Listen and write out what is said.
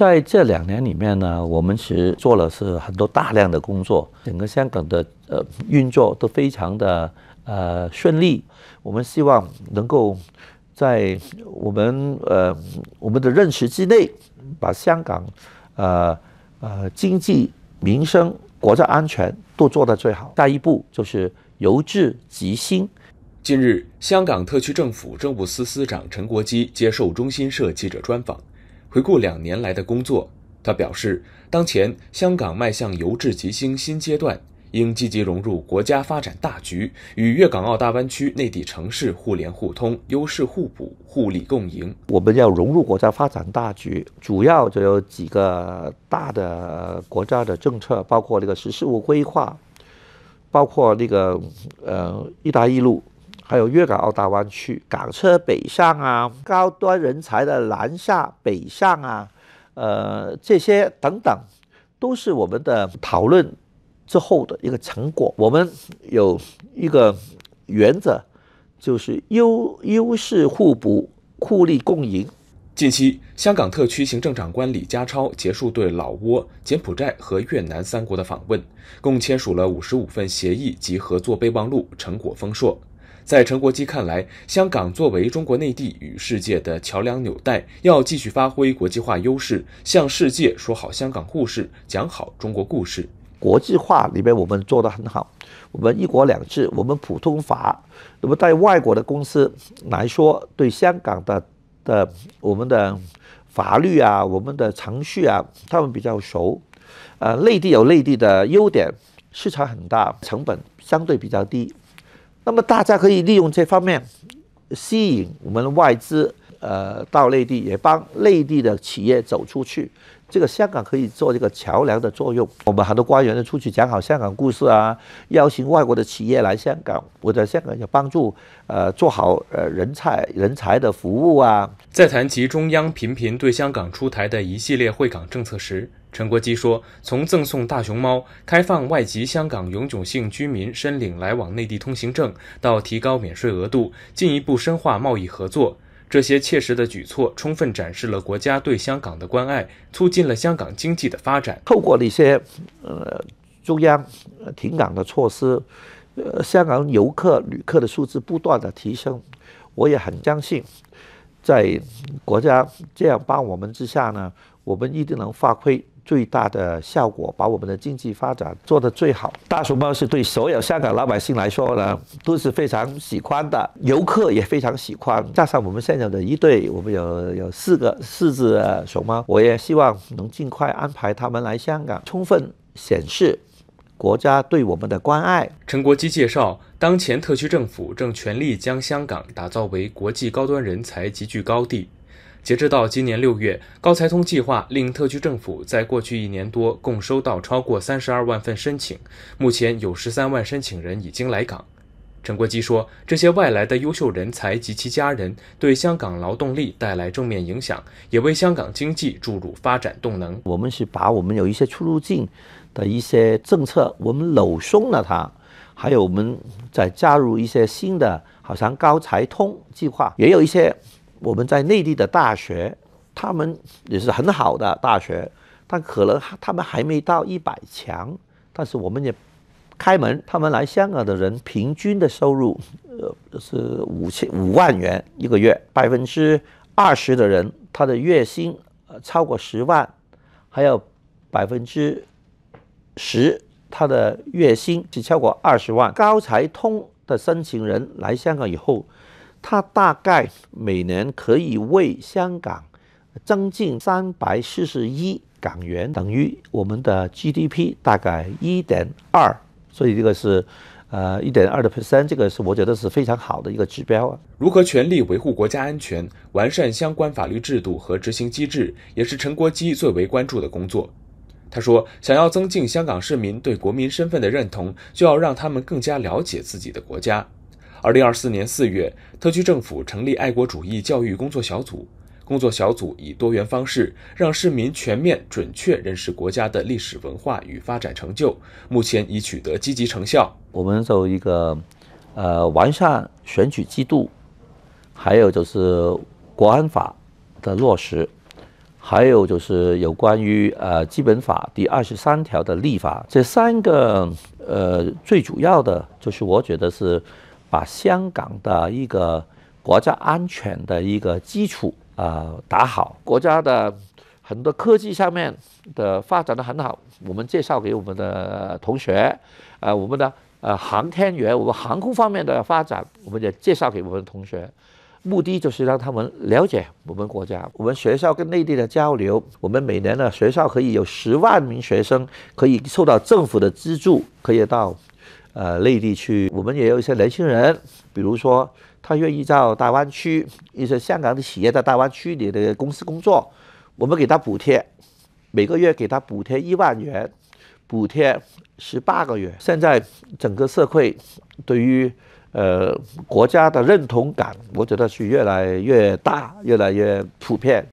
在这两年里面呢，我们其实做了是很多大量的工作，整个香港的呃运作都非常的呃顺利。我们希望能够在我们呃我们的认识之内，把香港呃呃经济、民生、国家安全都做到最好。下一步就是由智及新。近日，香港特区政府政务司司长陈国基接受中新社记者专访。回顾两年来的工作，他表示，当前香港迈向由治及兴新阶段，应积极融入国家发展大局，与粤港澳大湾区内地城市互联互通、优势互补、互利共赢。我们要融入国家发展大局，主要就有几个大的国家的政策，包括那个“十四五”规划，包括那个呃“一带一路”。还有粤港澳大湾区港车北上啊，高端人才的南下北上啊，呃，这些等等，都是我们的讨论之后的一个成果。我们有一个原则，就是优优势互补、互利共赢。近期，香港特区行政长官李家超结束对老挝、柬埔寨和越南三国的访问，共签署了五十五份协议及合作备忘录，成果丰硕。在陈国基看来，香港作为中国内地与世界的桥梁纽带，要继续发挥国际化优势，向世界说好香港故事，讲好中国故事。国际化里面我们做得很好，我们一国两制，我们普通法，那么在外国的公司来说，对香港的的我们的法律啊、我们的程序啊，他们比较熟。呃，内地有内地的优点，市场很大，成本相对比较低。那么大家可以利用这方面吸引我们外资，呃，到内地也帮内地的企业走出去。这个香港可以做这个桥梁的作用。我们很多官员呢出去讲好香港故事啊，邀请外国的企业来香港，我在香港要帮助呃做好呃人才人才的服务啊。在谈及中央频频对香港出台的一系列惠港政策时。陈国基说：“从赠送大熊猫、开放外籍香港永久性居民申领来往内地通行证，到提高免税额度，进一步深化贸易合作，这些切实的举措，充分展示了国家对香港的关爱，促进了香港经济的发展。透过一些，呃，中央，停港的措施，呃，香港游客旅客的数字不断的提升。我也很相信，在国家这样帮我们之下呢，我们一定能发挥。”最大的效果，把我们的经济发展做得最好。大熊猫是对所有香港老百姓来说呢，都是非常喜欢的，游客也非常喜欢。加上我们现在的一对，我们有有四个四只熊猫，我也希望能尽快安排他们来香港，充分显示国家对我们的关爱。陈国基介绍，当前特区政府正全力将香港打造为国际高端人才集聚高地。截至到今年六月，高才通计划令特区政府在过去一年多共收到超过三十二万份申请，目前有十三万申请人已经来港。陈国基说，这些外来的优秀人才及其家人对香港劳动力带来正面影响，也为香港经济注入发展动能。我们是把我们有一些出入境的一些政策，我们搂松了它，还有我们在加入一些新的，好像高才通计划也有一些。我们在内地的大学，他们也是很好的大学，但可能他们还没到一百强。但是我们也开门，他们来香港的人平均的收入，呃，是五千五万元一个月，百分之二十的人他的月薪超过十万，还有百分之十他的月薪是超过二十万。高才通的申请人来香港以后。它大概每年可以为香港增进三百四十一港元，等于我们的 GDP 大概一点二，所以这个是，呃，一点二的 percent，这个是我觉得是非常好的一个指标啊。如何全力维护国家安全，完善相关法律制度和执行机制，也是陈国基最为关注的工作。他说：“想要增进香港市民对国民身份的认同，就要让他们更加了解自己的国家。”二零二四年四月，特区政府成立爱国主义教育工作小组。工作小组以多元方式，让市民全面、准确认识国家的历史文化与发展成就，目前已取得积极成效。我们为一个，呃，完善选举制度，还有就是国安法的落实，还有就是有关于呃《基本法》第二十三条的立法。这三个呃，最主要的就是，我觉得是。把香港的一个国家安全的一个基础啊打好，国家的很多科技上面的发展的很好，我们介绍给我们的同学，呃，我们的呃航天员，我们航空方面的发展，我们也介绍给我们同学，目的就是让他们了解我们国家，我们学校跟内地的交流，我们每年呢学校可以有十万名学生可以受到政府的资助，可以到。呃，内地去，我们也有一些年轻人，比如说他愿意到大湾区一些香港的企业，在大湾区里的公司工作，我们给他补贴，每个月给他补贴一万元，补贴十八个月。现在整个社会对于呃国家的认同感，我觉得是越来越大，越来越普遍。